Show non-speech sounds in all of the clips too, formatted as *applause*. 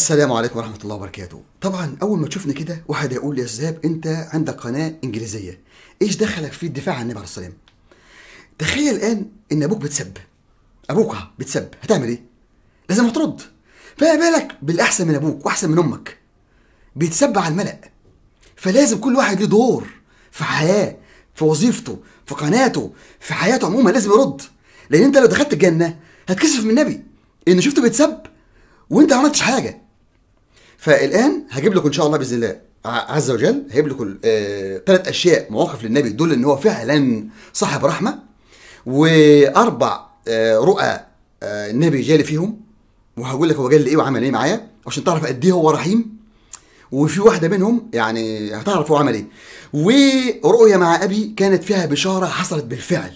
السلام عليكم ورحمة الله وبركاته طبعا أول ما تشوفني كده واحد هيقول يا زاب أنت عندك قناة إنجليزية إيش دخلك في الدفاع عن النبي عليه الصلاة تخيل الآن إن أبوك بتسب أبوك بتسب هتعمل إيه لازم هترد فما بالك بالأحسن من أبوك وأحسن من أمك بيتسب على الملأ فلازم كل واحد له دور في حياة في وظيفته في قناته في حياته عموما لازم يرد لأن أنت لو دخلت الجنة هتكشف من النبي إن شفته بيتسب وانت ما عملتش حاجه فالان هجيب لكم ان شاء الله باذن الله عز وجل هجيب لكم ثلاث آه اشياء مواقف للنبي تدل ان هو فعلا صاحب رحمه واربع آه رؤى آه النبي جالي فيهم وهقول لك هو جالي ايه وعمل ايه معايا عشان تعرف قد ايه هو رحيم وفي واحده منهم يعني هتعرف هو عمل ايه ورؤيه مع ابي كانت فيها بشاره حصلت بالفعل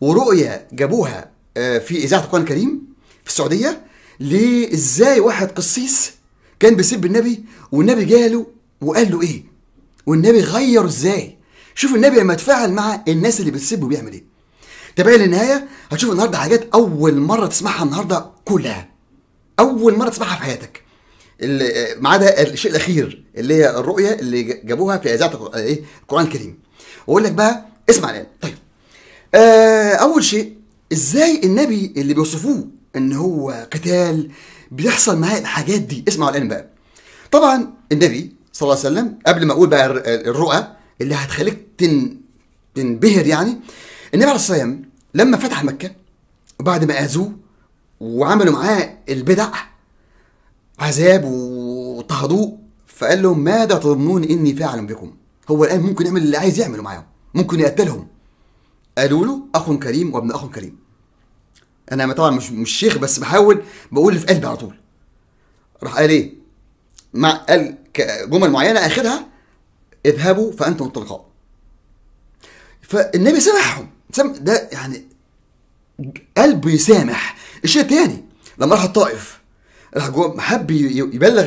ورؤيه جابوها آه، في اذاعه القران الكريم في السعوديه لازاي واحد قسيس كان بيسب النبي والنبي جاله وقال له ايه والنبي غير ازاي شوف النبي لما اتفاعل مع الناس اللي بتسبه بيعمل ايه تابعي للنهايه هتشوف النهارده حاجات اول مره تسمعها النهارده كلها اول مره تسمعها في حياتك ما عدا الشيء الاخير اللي هي الرؤيه اللي جابوها في اذاعه ايه القران الكريم واقول لك بقى اسمع الان طيب آه، اول شيء ازاي النبي اللي بيوصفوه ان هو قتال بيحصل معاه الحاجات دي اسمعوا الان بقى طبعا النبي صلى الله عليه وسلم قبل ما اقول بقى الرؤى اللي هتخليك تن... تنبهر يعني النبي عليه الصلاه والسلام لما فتح مكه وبعد ما اذوه وعملوا معاه البدع عذاب واضطهدوه فقال لهم ماذا تظنون اني فاعل بكم؟ هو الان ممكن يعمل اللي عايز يعمله معاهم ممكن يقتلهم قالوا له اخ كريم وابن اخ كريم انا طبعا مش مش شيخ بس بحاول بقول اللي في قلبي على طول راح قال ايه مع قال جمل معينه اخرها اذهبوا فانتم الطلقاء فالنبي سامحهم ده يعني قلبه يسامح الشيء الثاني لما راح الطائف راح حب يبلغ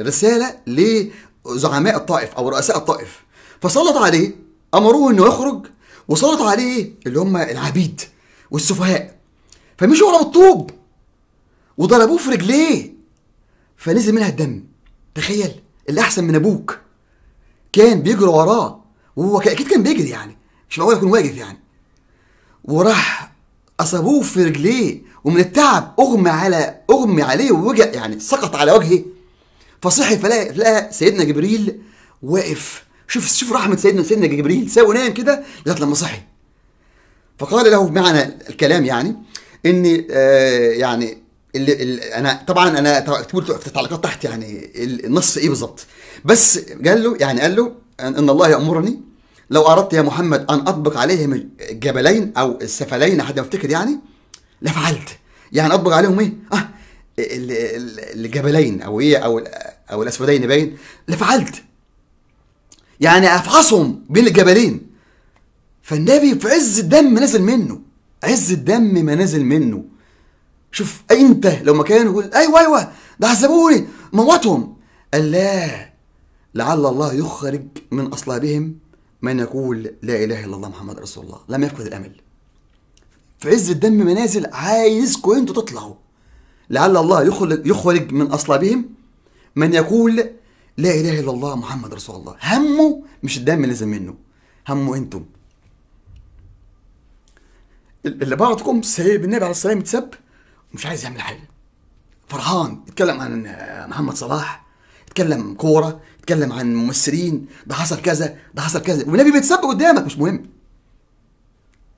الرساله لزعماء الطائف او رؤساء الطائف فسلط عليه امروه انه يخرج وسلط عليه اللي هم العبيد والسفهاء فمشوا ورا بالطوب وضربوه في رجليه فنزل منها الدم تخيل الاحسن من ابوك كان بيجري وراه وهو اكيد كان بيجري يعني مش معقول يكون واقف يعني وراح اصابوه في رجليه ومن التعب اغمى على اغمي عليه ووجع يعني سقط على وجهه فصحي فلقى سيدنا جبريل واقف شوف شوف رحمه سيدنا سيدنا جبريل ساوي نايم كده لغايه لما صحي فقال له بمعنى الكلام يعني ان آه، يعني اللي, اللي انا طبعا انا اكتبوا في التعليقات تحت يعني النص ايه بالظبط بس قال له يعني قال له ان الله يامرني لو اردت يا محمد ان اطبق عليهم الجبلين او السفلين حد ما افتكر يعني لفعلت يعني اطبق عليهم ايه؟ اه الجبلين او ايه او او الاسودين باين لفعلت يعني افعصهم بين الجبلين فالنبي في عز الدم نزل منه عز الدم ما نازل منه شوف انت لو مكانه يقول ايوه ايوه ده عذبوني موتهم قال لا لعل الله يخرج من اصلابهم من يقول لا اله الا الله محمد رسول الله لم يفقد الامل في عز الدم منازل عايزكم انتوا تطلعوا لعل الله يخرج يخرج من اصلابهم من يقول لا اله الا الله محمد رسول الله همه مش الدم اللي نزل منه همه انتم اللي بعضكم سايب النبي عليه السلام يتسب ومش عايز يعمل حاجه فرحان اتكلم عن محمد صلاح اتكلم كوره اتكلم عن ممثلين ده حصل كذا ده حصل كذا والنبي بيتسب قدامك مش مهم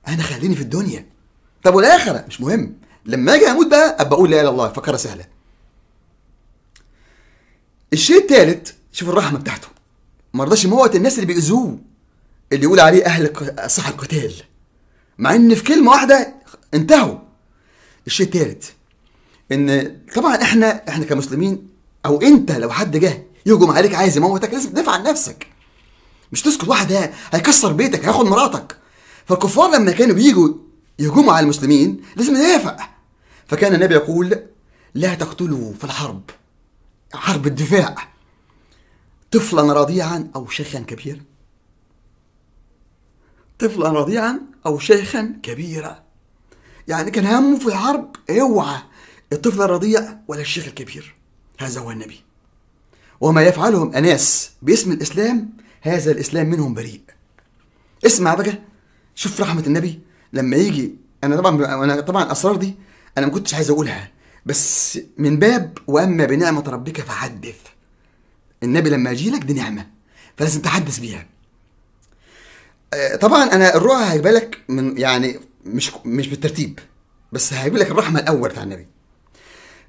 انا خليني في الدنيا طب والاخره مش مهم لما اجي اموت بقى ابقى اقول لا اله الا الله فكرة سهله الشيء الثالث شوف الرحمه بتاعته ما رضاش يموت الناس اللي بيأذوه اللي يقول عليه اهل صح القتال مع ان في كلمه واحده انتهوا الشيء الثالث ان طبعا احنا احنا كمسلمين او انت لو حد جه يهجم عليك عايز يموتك لازم تدافع عن نفسك مش تسكت واحد هيكسر بيتك هياخد مراتك فالكفار لما كانوا بيجوا يهجموا على المسلمين لازم ندافع فكان النبي يقول لا تقتلوا في الحرب حرب الدفاع طفلا رضيعا او شيخا كبيرا طفلا رضيعا أو شيخا كبيرا يعني كان همه في الحرب اوعى الطفل الرضيع ولا الشيخ الكبير هذا هو النبي وما يفعلهم أناس باسم الإسلام هذا الإسلام منهم بريء اسمع بقى شوف رحمة النبي لما يجي أنا طبعا أنا طبعا الأسرار دي أنا ما كنتش عايز أقولها بس من باب وأما بنعمة ربك فحدث النبي لما يجي لك دي نعمة فلازم تحدث بيها آه، طبعا انا الرؤى هيبقى لك من يعني مش مش بالترتيب بس هجيب لك الرحمه الاول بتاع النبي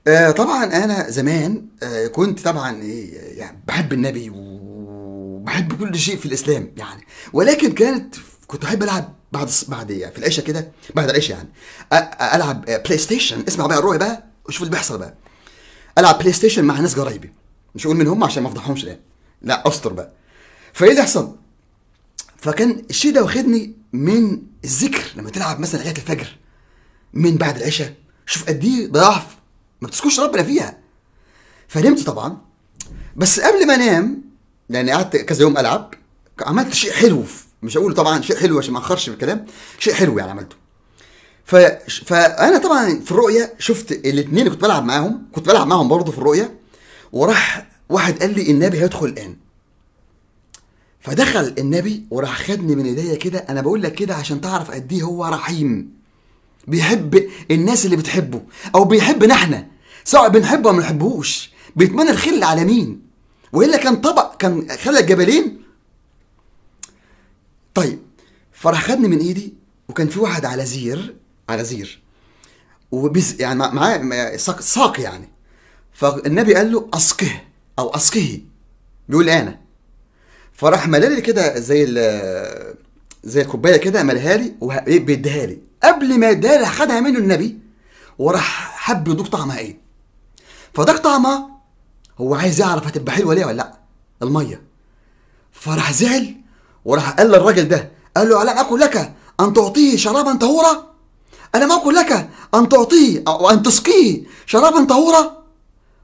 آه، طبعا انا زمان آه، كنت طبعا إيه، يعني بحب النبي وبحب كل شيء في الاسلام يعني ولكن كانت كنت احب العب بعد بعد يعني في العشاء كده بعد العشاء يعني العب بلاي ستيشن اسمع بقى الرؤيا بقى وشوف اللي بيحصل بقى العب بلاي ستيشن مع ناس قرايبي مش اقول مين هم عشان ما افضحهمش لا لا استر بقى فايه اللي حصل؟ فكان الشيء ده واخدني من الذكر لما تلعب مثلا لغايه الفجر من بعد العشاء شوف قد ايه ضعف ما بتسكوش ربنا فيها فنمت طبعا بس قبل ما انام لان يعني قعدت كذا يوم العب عملت شيء حلو مش هقول طبعا شيء حلو عشان ما اخرش في الكلام شيء حلو يعني عملته ف... فانا طبعا في الرؤيه شفت الاثنين اللي كنت بلعب معاهم كنت بلعب معاهم برضه في الرؤيه وراح واحد قال لي النبي هيدخل الان فدخل النبي وراح خدني من ايديا كده انا بقول لك كده عشان تعرف قد ايه هو رحيم بيحب الناس اللي بتحبه او بيحبنا احنا سواء بنحبه او ما بنحبهوش بيتمنى الخير للعالمين والا كان طبق كان خلى الجبلين طيب فراح خدني من ايدي وكان في واحد على زير على زير وبيز يعني معاه ساق, ساق يعني فالنبي قال له اسقه او اسقه بيقول انا فراح ملالي كده زي زي الكوبايه كده مالها لي وبيديها إيه، لي قبل ما يديها لي خدها منه النبي وراح حب يدوق طعمها ايه فدق طعمها هو عايز يعرف هتبقى حلوه ليه ولا لا الميه فراح زعل وراح قال للراجل ده قال له الم اكل لك ان تعطيه شرابا طهورا ألم أقل لك أن تعطيه أو أن تسقيه شرابا طهورا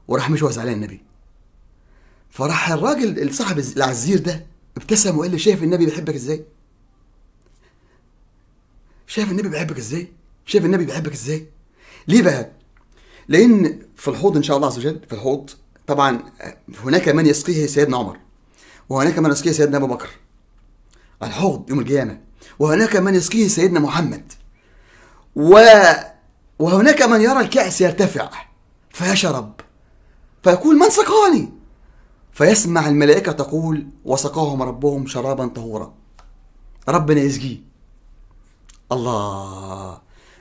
وراح مشوه زعلان النبي فراح الراجل صاحب العزير ده ابتسم وقال لي شايف النبي بيحبك ازاي شايف النبي بيحبك ازاي شايف النبي بيحبك ازاي ليه بقى لان في الحوض ان شاء الله عز وجل في الحوض طبعا هناك من يسقيه سيدنا عمر وهناك من يسقيه سيدنا ابو بكر الحوض يوم القيامه وهناك من يسقيه سيدنا محمد و وهناك من يرى الكأس يرتفع فيشرب فيقول من سقاني فيسمع الملائكة تقول وسقاهم ربهم شرابا طهورا ربنا يسقيه الله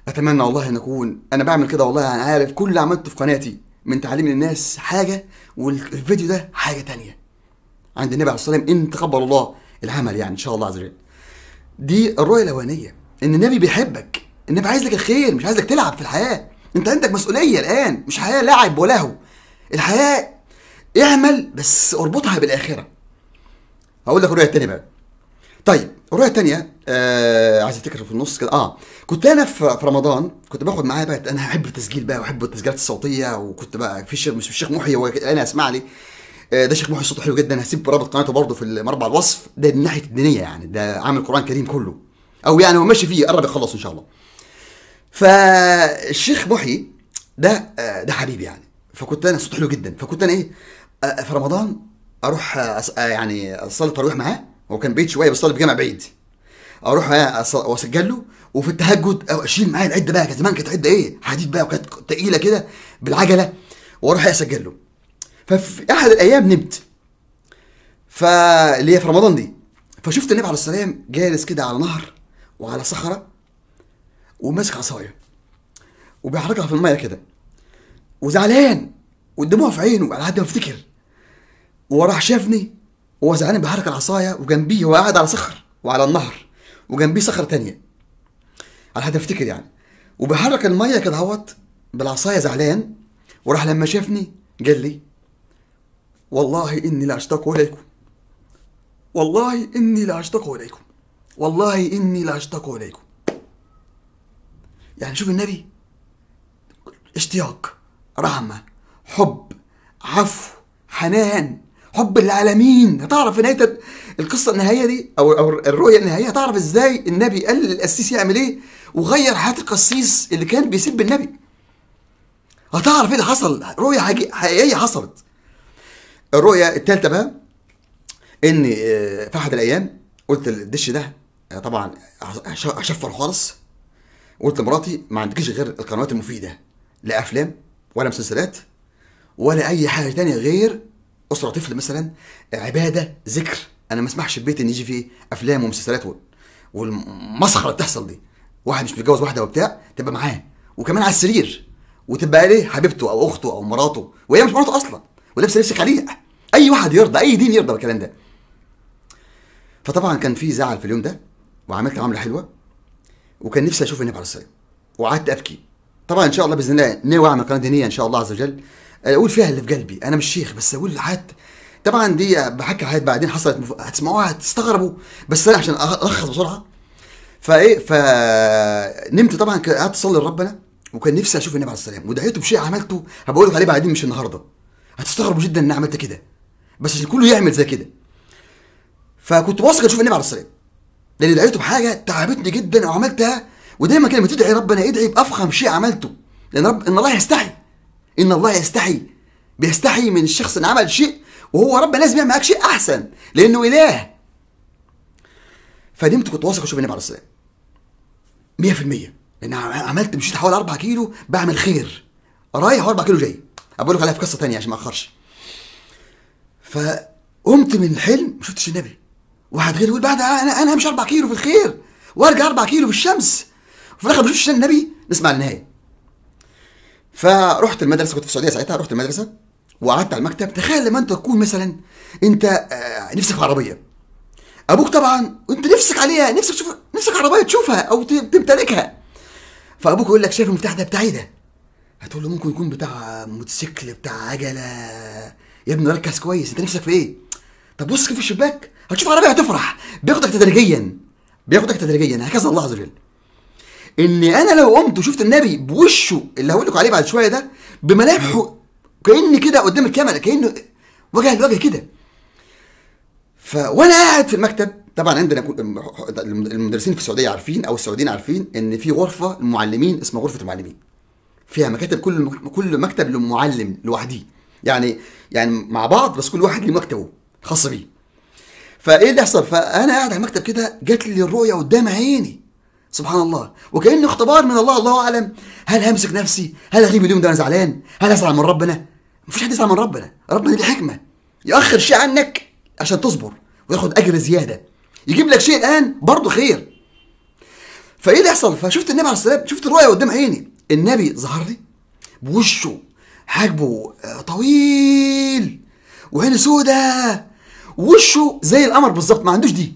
أتمنى والله أن أكون أنا بعمل كده والله أنا عارف كل اللي عملته في قناتي من تعليم للناس حاجة والفيديو ده حاجة تانية عند النبي عليه الصلاة والسلام إن تقبل الله العمل يعني إن شاء الله عز وجل دي الرؤية الأولانية إن النبي بيحبك النبي عايز لك الخير مش عايزك تلعب في الحياة أنت عندك مسؤولية الآن مش حياة لعب ولهو الحياة اعمل بس اربطها بالاخره هقول لك الرؤيه الثانيه بقى طيب الرؤيه الثانيه آه عايز افتكر في النص كده اه كنت انا في رمضان كنت باخد معايا بقى انا احب التسجيل بقى واحب التسجيلات الصوتيه وكنت بقى في شيخ مش الشيخ محي هو انا اسمع لي آه، ده شيخ محي صوته حلو جدا هسيب رابط قناته برضه في مربع الوصف ده من ناحيه الدينيه يعني ده عامل قران كريم كله او يعني هو ماشي فيه قرب يخلص ان شاء الله فالشيخ محي ده آه، ده حبيبي يعني فكنت انا صوته حلو جدا فكنت انا ايه آه، في رمضان اروح آه، آه، يعني اصلي التراويح معاه هو كان بعيد شويه بيصلي في جامع بعيد اروح واسجل له وفي التهجد اشيل معايا العده بقى كان زمان كانت عده ايه حديد بقى وكانت تقيله كده بالعجله واروح إيه اسجل له ففي احد الايام نمت فاللي هي في رمضان دي فشفت النبي عليه الصلاه والسلام جالس كده على نهر وعلى صخره وماسك عصايه وبيحركها في الميه كده وزعلان ودموها في عينه على حد ما افتكر وراح شافني وهو زعلان بحركه العصايه وجنبيه هو قاعد على صخر وعلى النهر وجنبيه صخره تانية على حد ما افتكر يعني وبيحرك الميه كده اهوت بالعصايه زعلان وراح لما شافني قال لي والله اني لا اشتاق اليكم والله اني لا اشتاق اليكم والله اني لا اشتاق اليكم يعني شوف النبي اشتياق رحمه حب عفو حنان حب العالمين هتعرف نهايه القصه النهائيه دي او او الرؤيه النهائيه هتعرف ازاي النبي قال للقسيس يعمل ايه وغير حياه القسيس اللي كان بيسب النبي هتعرف ايه اللي حصل رؤيه حقيقيه حصلت الرؤيه الثالثه بقى ان آه، في احد الايام قلت الدش ده آه، طبعا اشفر خالص قلت لمراتي ما عندكيش غير القنوات المفيده لا افلام ولا مسلسلات ولا اي حاجه تانية غير اسره طفل مثلا عباده ذكر انا ما اسمحش البيت ان يجي فيه افلام ومسلسلات والمسخره اللي بتحصل دي واحد مش متجوز واحده وبتاع تبقى معاه وكمان على السرير وتبقى ليه حبيبته او اخته او مراته وهي مش مراته اصلا ولابسه لبس خليع اي واحد يرضى اي دين يرضى بالكلام ده فطبعا كان في زعل في اليوم ده وعملت عمله حلوه وكان نفسي اشوف النبي عليه الصلاه والسلام وقعدت ابكي طبعا ان شاء الله باذن الله ناوي اعمل قناه دينيه ان شاء الله عز وجل اقول فيها اللي في قلبي انا مش شيخ بس اقول حتى طبعا دي بحكي حاجات بعدين حصلت مف... هتسمعوها هتستغربوا بس انا عشان الخص بسرعه فايه فنمت طبعا قعدت اصلي لربنا وكان نفسي اشوف النبي عليه السلام ودعيته بشيء عملته هبقول لك عليه بعدين مش النهارده هتستغربوا جدا اني عملت كده بس عشان كله يعمل زي كده فكنت واثق اشوف النبي عليه السلام لان دعيته بحاجه تعبتني جدا وعملتها ودايما كده لما تدعي ربنا ادعي بافخم شيء عملته لان رب ان الله يستحي ان الله يستحي بيستحي من الشخص اللي عمل شيء وهو رب لازم يعمل معاك شيء احسن لانه اله فنمت كنت واثق اشوف النبي عليه الصلاه والسلام 100% لان عملت مشيت حوالي 4 كيلو بعمل خير رايح 4 كيلو جاي اقول لك عليها في قصه ثانيه عشان ما اخرش فقمت من الحلم ما شفتش النبي واحد غير يقول بعد انا انا همشي 4 كيلو في الخير وارجع 4 كيلو في الشمس وفي الاخر ما شفتش النبي نسمع النهايه فرحت المدرسه كنت في السعوديه ساعتها رحت المدرسه وقعدت على المكتب تخيل لما انت تكون مثلا انت آه، نفسك في عربيه ابوك طبعا انت نفسك عليها نفسك تشوف نفسك عربيه تشوفها او تمتلكها فابوك يقول لك شايف المفتاح ده بتاعي إيه ده هتقول له ممكن يكون بتاع موتوسيكل بتاع عجله يا ابني ركز كويس انت نفسك في ايه طب بص كيف الشباك هتشوف عربيه هتفرح بياخدك تدريجيا بياخدك تدريجيا هكذا الله عز وجل ان انا لو قمت وشفت النبي بوشه اللي هقول لكم عليه بعد شويه ده بملامحه كاني كده قدام الكاميرا كانه وجه لوجه كده ف وانا قاعد في المكتب طبعا عندنا المدرسين في السعوديه عارفين او السعوديين عارفين ان في غرفه المعلمين اسمها غرفه المعلمين فيها مكاتب كل كل مكتب للمعلم لوحده يعني يعني مع بعض بس كل واحد له مكتبه خاص بيه فايه اللي حصل فانا قاعد على المكتب كده جات لي الرؤيه قدام عيني سبحان الله وكأنه اختبار من الله الله أعلم هل همسك نفسي هل أغيب اليوم ده أنا زعلان هل أزعل من ربنا مفيش حد يزعل من ربنا ربنا دي حكمة يأخر شيء عنك عشان تصبر وياخد أجر زيادة يجيب لك شيء الآن برضه خير فايه اللي يحصل فشفت النبي عليه الصلاه شفت الرؤيه قدام عيني النبي ظهر لي بوشه حاجبه آه، طويل وعينه سودة وشه زي القمر بالظبط ما عندوش دي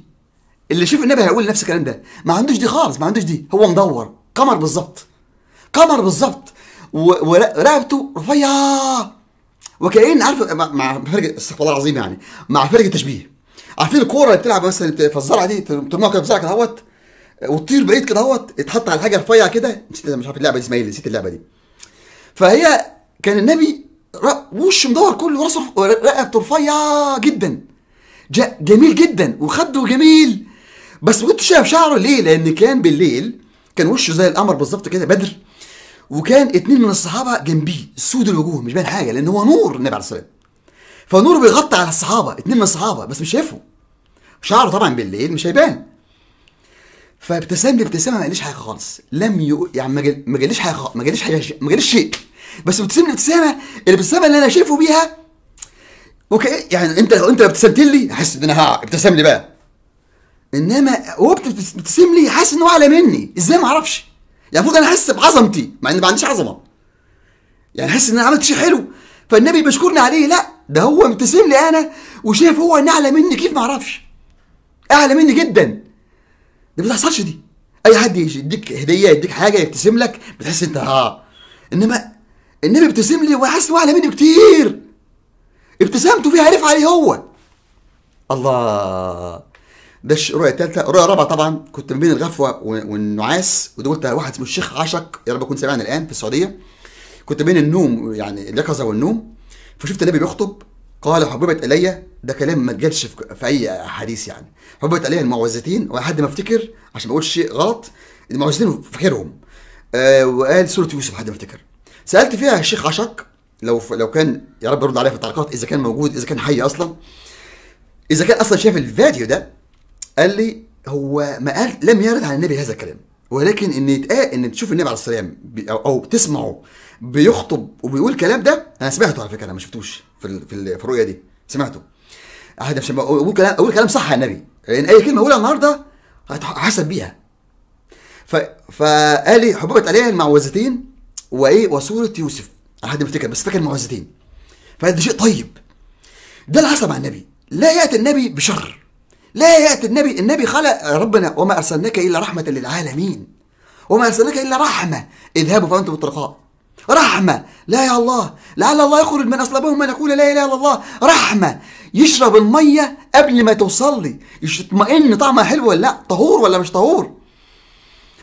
اللي يشوف النبي هيقول نفس الكلام ده ما عندوش دي خالص ما عندوش دي هو مدور قمر بالظبط قمر بالظبط ورقبته رفيعه وكأن عارف مع فرقة استغفر الله العظيم يعني مع فرقة التشبيه عارفين الكوره اللي بتلعب مثلا في الزرعه دي ترمى كده في الزرعة كده اهوت وتطير بعيد كده اهوت يتحط على حاجه رفيعه كده نسيت مش عارف اللعبه دي اسمها ايه نسيت اللعبه دي فهي كان النبي وش مدور كله وراسه رقبته رفيعه جدا جميل جدا وخده جميل بس ما كنتش شايف شعره ليه لان كان بالليل كان وشه زي القمر بالظبط كده بدر وكان اتنين من الصحابه جنبيه سود الوجوه مش باين حاجه لان هو نور النبي عليه الصلاه فنور بيغطي على الصحابه اتنين من الصحابه بس مش شايفهم شعره طبعا بالليل مش هيبان فابتسم لي ابتسامه ما قاليش حاجه خالص لم يو... يعني ما جاليش حاجه ما جاليش حاجه ما جاليش شيء بس ابتسم لي ابتسامه الابتسامه اللي انا شايفه بيها وكأن يعني انت لو انت ابتسمت لي احس ان انا ابتسم لي بقى انما هو بتبتسم لي حاسس ان هو اعلى مني ازاي ما اعرفش يعني المفروض انا احس بعظمتي مع ان ما عنديش عظمه يعني احس ان انا عملت شيء حلو فالنبي بيشكرني عليه لا ده هو مبتسم لي انا وشايف هو ان اعلى مني كيف ما اعرفش اعلى مني جدا ده ما بتحصلش دي اي حد يديك هديه يديك حاجه يبتسم لك بتحس انت اه انما النبي ابتسم لي وحاسس ان هو اعلى مني كتير ابتسامته فيها عرف عليه هو الله ده الرؤيه الثالثه الرؤيه الرابعه طبعا كنت ما بين الغفوه والنعاس ودي قلت واحد اسمه الشيخ عشق يا رب يكون سامعنا الان في السعوديه كنت بين النوم يعني اليقظه والنوم فشفت النبي بيخطب قال حببت الي ده كلام ما اتجدش في اي حديث يعني حببت الي المعوذتين ولحد ما افتكر عشان ما اقولش شيء غلط المعوذتين فاكرهم آه وقال سوره يوسف لحد ما افتكر سالت فيها الشيخ عشق لو لو كان يا رب يرد عليا في التعليقات اذا كان موجود اذا كان حي اصلا اذا كان اصلا شايف الفيديو ده قال لي هو ما قال لم يرد على النبي هذا الكلام ولكن ان يتقال ان تشوف النبي عليه السلام او تسمعه بيخطب وبيقول الكلام ده انا سمعته على فكره انا ما شفتوش في في, الرؤيه دي سمعته مش اقول كلام اقول كلام صح يا النبي لان اي كلمه اقولها النهارده هتحاسب بيها ف... فقال لي حببت عليها المعوذتين وايه وسوره يوسف احد مفتكر افتكر بس فاكر المعوذتين فده شيء طيب ده اللي حصل مع النبي لا ياتي النبي بشر لا يأتي النبي النبي خلق ربنا وما أرسلناك إلا رحمة للعالمين وما أرسلناك إلا رحمة اذهبوا فأنتم الطلقاء رحمة لا يا الله لعل الله يخرج من أصلابهم من يقول لا إله إلا الله رحمة يشرب المية قبل ما توصلي يطمئن طعمها حلو ولا لا طهور ولا مش طهور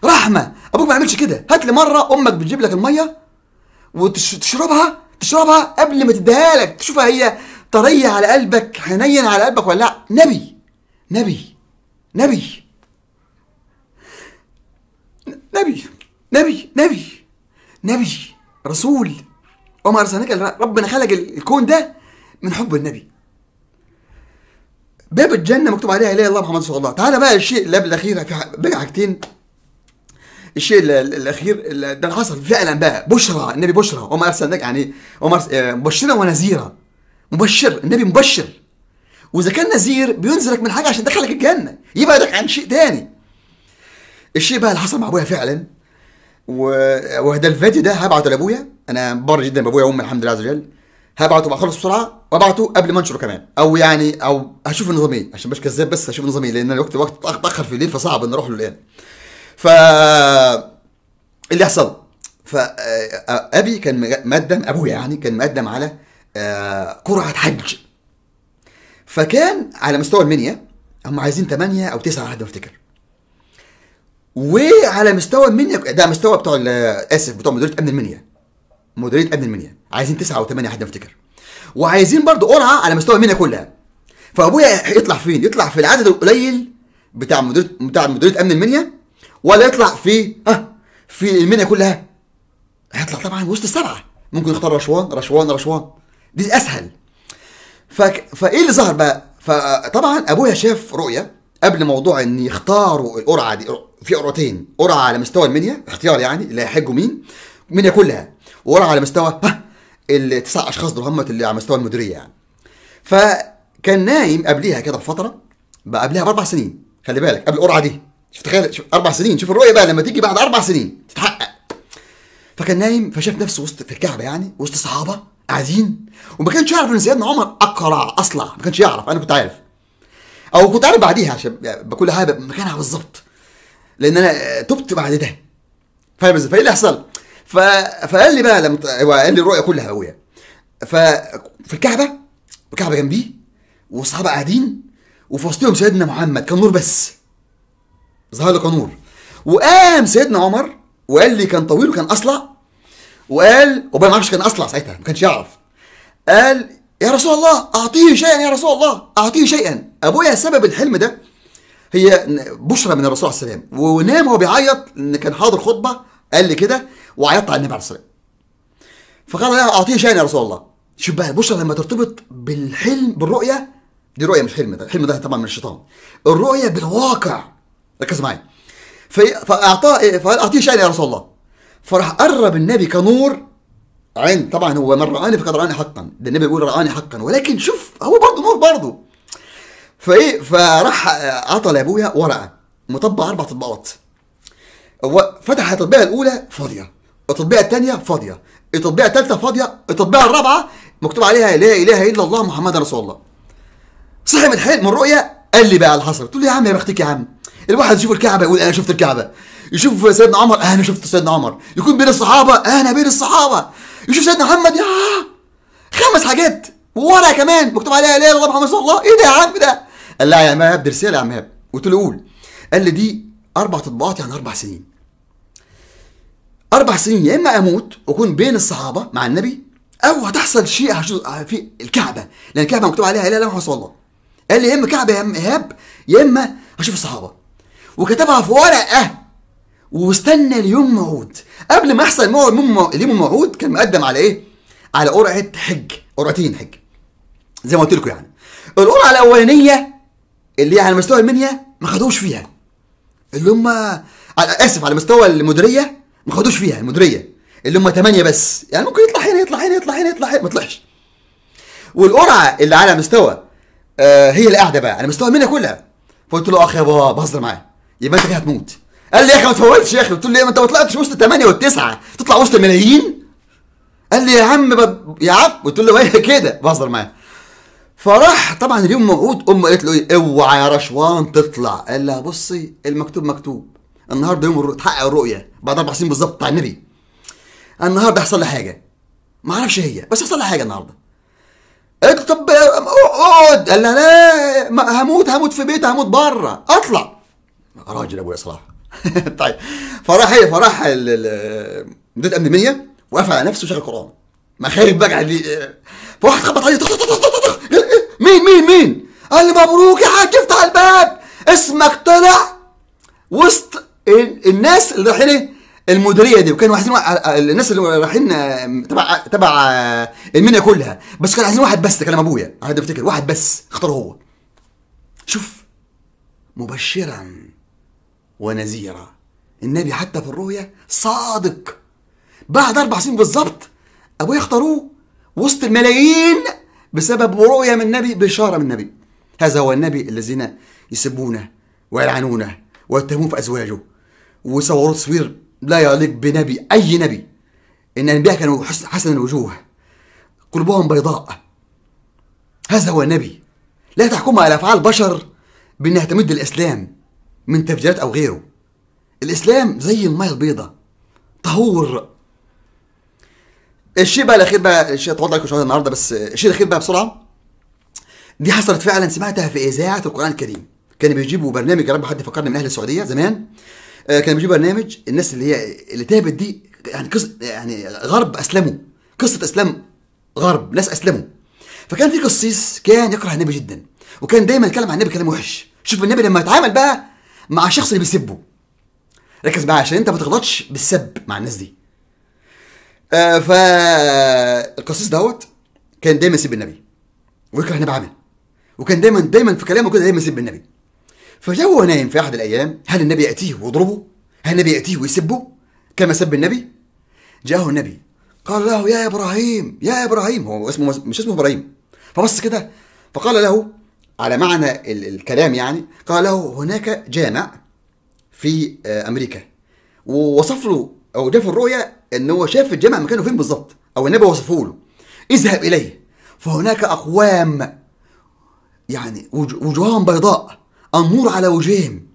رحمة أبوك ما يعملش كده هات لي مرة أمك بتجيب لك المية وتشربها تشربها قبل ما تديها لك تشوفها هي طرية على قلبك حنين على قلبك ولا لا نبي نبي نبي نبي نبي نبي نبي رسول وما ارسلناك ربنا خلق الكون ده من حب النبي باب الجنه مكتوب عليها لا الله محمد صلى الله تعالى بقى الشيء اللي الاخير بقى حاجتين الشيء الاخير ده حصل فعلا بقى بشرى النبي بشرى وما ارسلناك يعني وما إيه؟ آه، مبشرا ونذيرا مبشر النبي مبشر واذا كان نذير بينذرك من حاجه عشان يدخلك الجنه يبعدك عن شيء تاني الشيء بقى اللي حصل مع ابويا فعلا و... وده الفيديو ده هبعته لابويا انا بار جدا بابويا وامي الحمد لله عز وجل هبعته بقى خلص بسرعه وابعته قبل ما انشره كمان او يعني او هشوف النظام ايه عشان مش كذاب بس هشوف النظام ايه لان الوقت وقت اتاخر في الليل فصعب ان اروح له الان ف اللي حصل فابي كان مقدم ابويا يعني كان مقدم على آه، قرعه حج فكان على مستوى المنيا هم عايزين 8 او 9 على ما افتكر وعلى مستوى المنيا ده مستوى بتاع اسف بتوع مديريه امن المنيا مديريه امن المنيا عايزين 9 او 8 حد افتكر وعايزين برضه قرعه على مستوى المنيا كلها فابويا يطلع فين يطلع في العدد القليل بتاع مديريه بتاع مديريه امن المنيا ولا يطلع في اه في المنيا كلها هيطلع طبعا وسط السبعه ممكن يختار رشوان رشوان رشوان دي اسهل فك... فايه اللي ظهر بقى فطبعا ابويا شاف رؤيه قبل موضوع ان يختاروا القرعه دي في قرعتين قرعه على مستوى المنيا اختيار يعني اللي هيحجوا مين منيا كلها وقرعه على مستوى ها التسع اشخاص دول هم اللي على مستوى المديريه يعني فكان نايم قبليها كده بفتره بقى قبلها باربع سنين خلي بالك قبل القرعه دي شوف تخيل شوف اربع سنين شوف الرؤيه بقى لما تيجي بعد اربع سنين تتحقق فكان نايم فشاف نفسه وسط في الكعبه يعني وسط صحابه قاعدين وما كانش يعرف ان سيدنا عمر اقرع اصلع ما كانش يعرف انا كنت عارف او كنت عارف بعديها عشان بكل حاجه مكانها بالظبط لان انا تبت بعد ده فاهم ازاي فايه اللي حصل ف... فقال لي بقى لما هو قال لي الرؤيه كلها ابويا في الكعبه الكعبه جنبيه واصحابه قاعدين وفي وسطهم سيدنا محمد كان نور بس ظهر له كنور وقام سيدنا عمر وقال لي كان طويل وكان اصلع وقال وبقى ما اعرفش كان اصلع ساعتها ما كانش يعرف قال يا رسول الله أعطيه شيئا يا رسول الله أعطيه شيئا أبويا سبب الحلم ده هي بشرى من الرسول عليه السلام ونام وهو بيعيط ان كان حاضر خطبة قال لي كده وعيطت على النبي عليه السلام فقال له أعطيه شيئا يا رسول الله شوف بقى البشرى لما ترتبط بالحلم بالرؤية دي رؤية مش حلم ده الحلم ده طبعا من الشيطان الرؤية بالواقع ركز معايا فأعطاه فقال أعطيه شيئا يا رسول الله فراح قرب النبي كنور عين طبعا هو من رآني فقد رآني حقا ده النبي بيقول رآني حقا ولكن شوف هو برضه نور برضه فايه فراح عطى لابويا ورقه مطبع اربع تطبيقات فتح التطبيقه الاولى فاضيه التطبيقه الثانيه فاضيه التطبيقه الثالثه فاضيه التطبيقه الرابعه مكتوب عليها لا اله الا الله محمد رسول الله صحي من الحلم من الرؤيه قال لي بقى اللي حصل قلت له يا عم يا بختك يا عم الواحد يشوف الكعبه يقول انا شفت الكعبه يشوف سيدنا عمر انا شفت سيدنا عمر يكون بين الصحابه انا بين الصحابه يشوف سيدنا محمد يا خمس حاجات وورقه كمان مكتوب عليها لا اله الا الله محمد رسول الله ايه ده يا عم ده؟ قال لها يا عم هاب رساله يا عم هاب قلت له قول قال لي دي اربع تطبيقات يعني اربع سنين اربع سنين يا اما اموت واكون بين الصحابه مع النبي او هتحصل شيء في الكعبه لان الكعبه مكتوب عليها لا اله الا الله محمد رسول الله قال لي يا اما كعبه يا اما ايهاب يا اما هشوف الصحابه وكتبها في ورقه واستنى اليوم موعود قبل ما يحصل موعد اليوم الموعود كان مقدم على ايه؟ على قرعه حج قرعتين حج زي ما قلت لكم يعني القرعه الاولانيه اللي هي على مستوى المنيا ما خدوش فيها اللي هم على اسف على مستوى المديريه ما خدوش فيها المديريه اللي هم 8 بس يعني ممكن يطلع هنا يطلع هنا يطلع هنا يطلع هنا ما طلعش والقرعه اللي على مستوى آه هي اللي قاعده بقى على مستوى المنيا كلها فقلت له اخ يا بابا بهزر معاه يبقى انت كده هتموت قال لي يا اخي ما تفولش يا اخي قلت له إيه، ما انت ما طلعتش وسط 8 والتسعه تطلع وسط ملايين قال لي يا عم بب... يا عم قلت له هي إيه كده بهزر معاه فراح طبعا اليوم موعود امه قالت له ايه اوعى يا رشوان تطلع قال لها بصي المكتوب مكتوب النهارده يوم تحقق الرؤيه بعد اربع سنين بالظبط بتاع النبي النهارده هيحصل لي حاجه ما اعرفش هي بس هيحصل لي حاجه النهارده قالت له طب اقعد قال لها لا هموت هموت في بيتي هموت بره اطلع راجل ابويا صلاح *laughs* طيب فراح ايه فراح مدير الامن المنيا وقف على نفسه وشغل قران ما خايف بقى على فواحد خبط عليه إيه، إيه؟ مين مين مين قال لي مبروك يا حاج افتح الباب اسمك طلع وسط الناس اللي رايحين ايه المديريه دي وكانوا عايزين آه، آه، الناس اللي رايحين تبع آه، تبع المنيا كلها بس كانوا عايزين واحد بس كلام ابويا انا افتكر واحد بس اختاره هو شوف مبشرا ونذيرا النبي حتى في الرؤية صادق بعد أربع سنين بالظبط أبويا اختاروه وسط الملايين بسبب رؤية من النبي بشارة من النبي هذا هو النبي الذين يسبونه ويلعنونه ويتهمون في أزواجه وصوروا تصوير لا يليق بنبي أي نبي إن الأنبياء كانوا حسن الوجوه قلوبهم بيضاء هذا هو النبي لا تحكم على أفعال بشر بأنها تمد الإسلام من تفجيرات أو غيره الإسلام زي المية البيضة طهور الشيء بقى الأخير بقى الشيء طولت عليكم شوية النهاردة بس الشيء الأخير بقى بسرعة دي حصلت فعلا سمعتها في إذاعة القرآن الكريم كانوا بيجيبوا برنامج يا رب حد فكرني من أهل السعودية زمان آه، كانوا بيجيبوا برنامج الناس اللي هي اللي تعبت دي يعني قصة يعني غرب أسلموا قصة أسلام غرب ناس أسلموا فكان في قصيص كان يكره النبي جدا وكان دايما يتكلم عن النبي كلام وحش شوف النبي لما يتعامل بقى مع الشخص اللي بيسبه ركز معايا عشان انت ما تغلطش بالسب مع الناس دي آه فالقسيس دوت كان دايما يسب النبي ويكره النبي عامل وكان دايما دايما في كلامه كده دايما يسب النبي فجاء وهو نايم في احد الايام هل النبي ياتيه ويضربه؟ هل النبي ياتيه ويسبه؟ كما سب النبي؟ جاءه النبي قال له يا ابراهيم يا ابراهيم هو اسمه مش اسمه ابراهيم فبص كده فقال له على معنى الكلام يعني قال له هناك جامع في آه، امريكا ووصف له او جاء في الرؤيا ان هو شاف الجامع مكانه فين بالظبط او النبي وصفه له اذهب اليه فهناك اقوام يعني وجوههم بيضاء النور على وجوههم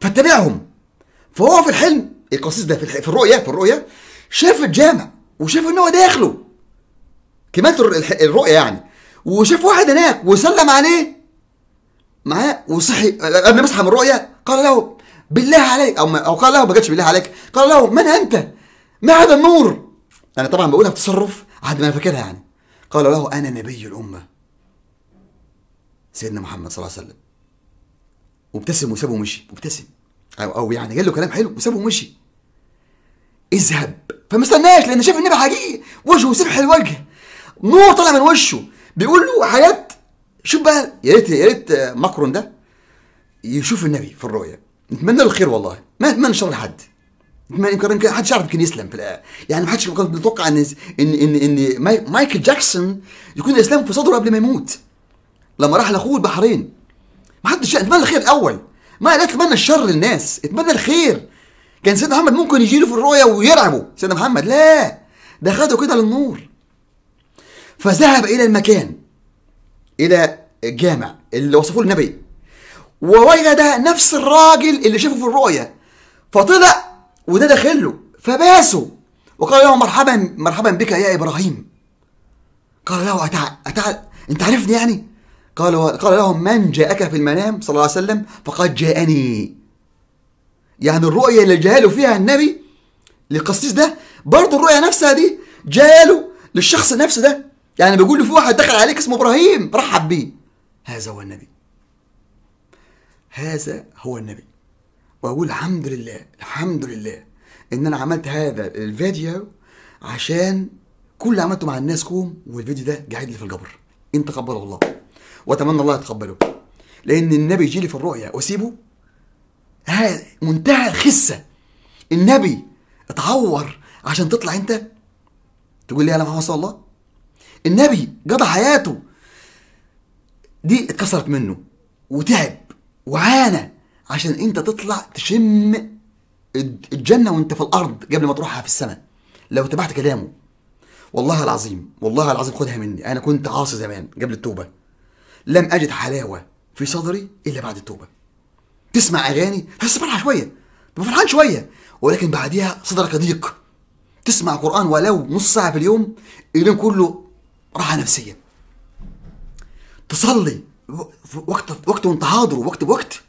فاتبعهم فهو في الحلم القصيص ده في الرؤيا في الرؤيا شاف الجامع وشاف ان هو داخله كمالة الرؤيا يعني وشاف واحد هناك وسلم عليه معاه وصحي قبل ما يصحى من الرؤيه قال له بالله عليك او او قال له ما جاتش بالله عليك قال له من انت؟ ما هذا النور؟ انا طبعا بقولها بتصرف عاد ما انا فاكرها يعني قال له انا نبي الامه سيدنا محمد صلى الله عليه وسلم وابتسم وسابه ومشي وابتسم او او يعني قال له كلام حلو وسابه ومشي اذهب فما استناش لان شاف النبي حقيقي وجهه سمح الوجه نور طالع من وشه بيقول له حاجات شوف بقى يا ريت يا ريت آه، ماكرون ده يشوف النبي في الرؤيا نتمنى له الخير والله ما نتمنى شر لحد ما يمكن يمكن حدش يعرف يمكن يسلم في الآية. يعني ما حدش كان متوقع ان ان ان ان مايكل جاكسون يكون الاسلام في صدره قبل ما يموت لما راح لاخوه البحرين ما حدش اتمنى الخير الاول ما لا اتمنى الشر للناس اتمنى الخير كان سيدنا محمد ممكن يجي له في الرؤيا ويرعبه سيدنا محمد لا ده خده كده للنور فذهب إلى المكان إلى الجامع اللي وصفه النبي ووجد نفس الراجل اللي شافه في الرؤية فطلع وده له فباسه وقال له مرحبا مرحبا بك يا ابراهيم قال له أتع... أتع... انت عارفني يعني قال قال لهم من جاءك في المنام صلى الله عليه وسلم فقد جاءني يعني الرؤية اللي جاله فيها النبي للقسيس ده برضه الرؤية نفسها دي جاله للشخص نفسه ده يعني بيقول له في واحد دخل عليك اسمه ابراهيم رحب بيه هذا هو النبي هذا هو النبي واقول الحمد لله الحمد لله ان انا عملت هذا الفيديو عشان كل اللي عملته مع الناس كوم والفيديو ده قاعد لي في القبر ان تقبله الله واتمنى الله يتقبله لان النبي يجي لي في الرؤيا واسيبه ها منتهى الخسه النبي اتعور عشان تطلع انت تقول لي يا محمد صلى الله النبي قضى حياته دي اتكسرت منه وتعب وعانى عشان انت تطلع تشم الجنه وانت في الارض قبل ما تروحها في السماء لو تبعت كلامه والله العظيم والله العظيم خدها مني انا كنت عاصي زمان قبل التوبه لم اجد حلاوه في صدري الا بعد التوبه تسمع اغاني تحس فرحه شويه تبقى فرحان شويه ولكن بعديها صدرك ضيق تسمع قران ولو نص ساعه في اليوم اليوم كله راحه نفسيه تصلي وقت وقت وانت حاضر وقت بوقت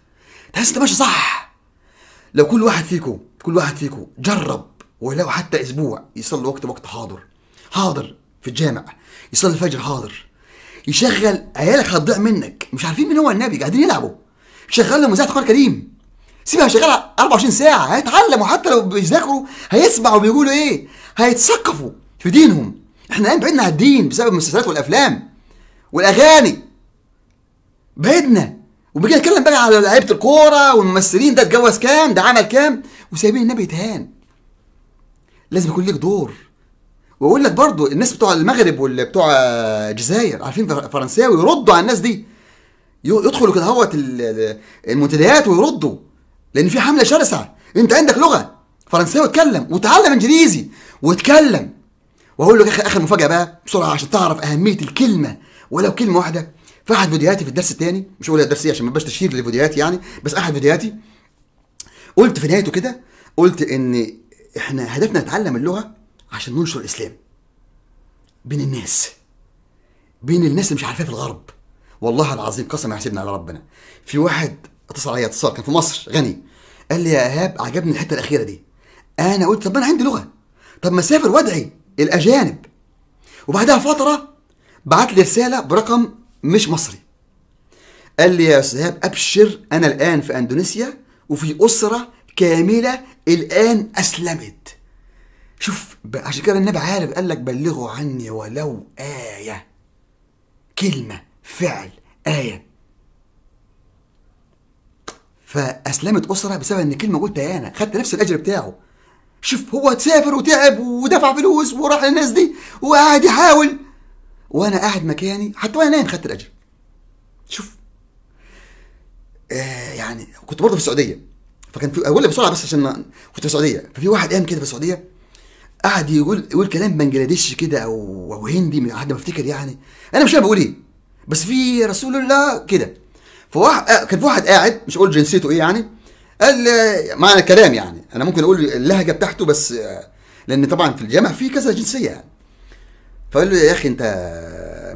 تحس انت ماشي صح لو كل واحد فيكم كل واحد فيكم جرب ولو حتى اسبوع يصلي وقت وقت حاضر حاضر في الجامع يصلي الفجر حاضر يشغل عيالك هتضيع منك مش عارفين مين هو النبي قاعدين يلعبوا شغل لهم اذاعه القران الكريم سيبها شغاله 24 ساعه هيتعلموا حتى لو بيذاكروا هيسمعوا بيقولوا ايه هيتثقفوا في دينهم احنا الان بعدنا عن الدين بسبب المسلسلات والافلام والاغاني بعدنا وبيجي نتكلم بقى على لعيبه الكوره والممثلين ده اتجوز كام ده عمل كام وسايبين النبي يتهان لازم يكون ليك دور واقول لك برضو الناس بتوع المغرب واللي بتوع الجزائر عارفين فرنساوي يردوا على الناس دي يدخلوا كده هوت المنتديات ويردوا لان في حمله شرسه انت عندك لغه فرنساوي اتكلم وتعلم انجليزي واتكلم واقول لك اخر مفاجاه بقى بسرعه عشان تعرف اهميه الكلمه ولو كلمه واحده في احد فيديوهاتي في الدرس الثاني مش هقول الدرس إيه عشان ما بقاش تشهير لفيديوهاتي يعني بس احد فيديوهاتي قلت في نهايته كده قلت ان احنا هدفنا نتعلم اللغه عشان ننشر الاسلام بين الناس بين الناس اللي مش عارفاه في الغرب والله العظيم قسم يحسبنا على ربنا في واحد اتصل عليا اتصال كان في مصر غني قال لي يا ايهاب عجبني الحته الاخيره دي انا قلت طب انا عندي لغه طب ما اسافر وادعي الأجانب وبعدها فترة بعت لي رسالة برقم مش مصري قال لي يا أستاذ أبشر أنا الآن في أندونيسيا وفي أسرة كاملة الآن أسلمت شوف عشان كده النبي عارف قال لك بلغوا عني ولو آية كلمة فعل آية فأسلمت أسرة بسبب إن كلمة قلتها أنا خدت نفس الأجر بتاعه شوف هو تسافر وتعب ودفع فلوس وراح للناس دي وقاعد يحاول وانا قاعد مكاني حتى وانا نايم خدت الاجر شوف آه يعني كنت برضه في السعوديه فكان في اقول بسرعه بس عشان كنت في السعوديه ففي واحد قام كده في السعوديه قعد يقول يقول كلام بنجلاديش كده او او هندي من حد ما افتكر يعني انا مش فاهم بقول ايه بس في رسول الله كده فواحد آه، كان في واحد قاعد مش اقول جنسيته ايه يعني قال معنى الكلام يعني انا ممكن اقول اللهجه بتاعته بس لان طبعا في الجامع في كذا جنسيه يعني فقال له يا اخي انت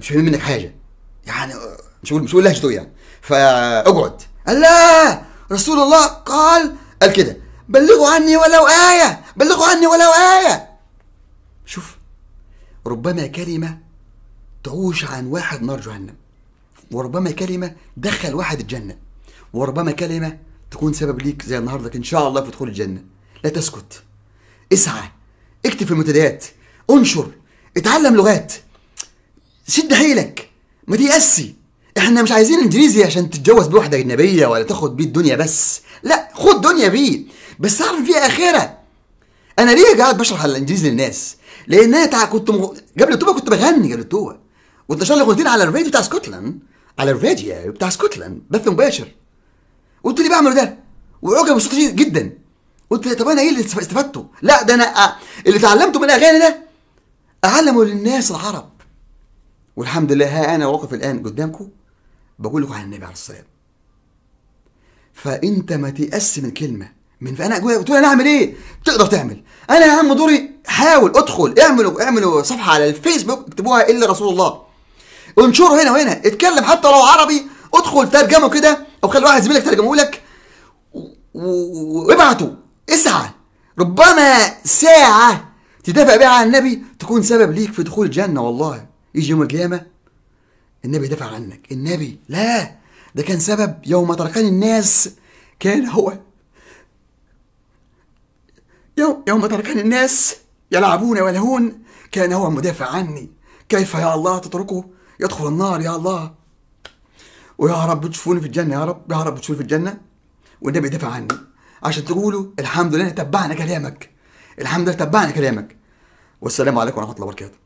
مش فاهم منك حاجه يعني مش هقول مش بقول لهجته يعني فاقعد قال لا رسول الله قال قال كده بلغوا عني ولو آية بلغوا عني ولو آية شوف ربما كلمة تعوش عن واحد نار جهنم وربما كلمة دخل واحد الجنة وربما كلمة تكون سبب ليك زي النهارده ان شاء الله في دخول الجنه لا تسكت اسعى اكتب في المنتديات انشر اتعلم لغات شد حيلك ما تيأسي احنا مش عايزين انجليزي عشان تتجوز بواحده اجنبيه ولا تاخد بيه الدنيا بس لا خد دنيا بيه بس اعرف فيها اخره انا ليه قاعد بشرح الانجليزي للناس لان انا كنت مغ... قبل التوبه كنت بغني قبل التوبه وانت شغال اغنيتين على الراديو بتاع اسكتلند على الراديو بتاع اسكتلند بث مباشر قلت لي بعمل ده وعجب كتير جدا قلت طب انا ايه اللي استفدته لا ده انا آه، اللي اتعلمته من الاغاني ده اعلمه للناس العرب والحمد لله ها انا واقف الان قدامكم بقول لكم عن النبي عليه الصلاه فانت ما تيأس من كلمه من انا قلت له انا اعمل ايه تقدر تعمل انا يا عم دوري حاول ادخل اعملوا اعملوا صفحه على الفيسبوك اكتبوها الا رسول الله انشروا هنا وهنا اتكلم حتى لو عربي ادخل ترجمه كده او خلي واحد زميلك ترجمه لك وابعته اسعى ربما ساعة تدافع بها عن النبي تكون سبب ليك في دخول الجنة والله يجي يوم القيامة النبي دافع عنك النبي لا ده كان سبب يوم تركني الناس كان هو يوم, يوم تركني الناس يلعبون ويلهون كان هو مدافع عني كيف يا الله تتركه يدخل النار يا الله ويا رب تشوفوني في الجنه يا رب يا رب تشوفوني في الجنه والنبي دفع عني عشان تقولوا الحمد لله تبعنا كلامك الحمد لله تبعنا كلامك والسلام عليكم ورحمه الله وبركاته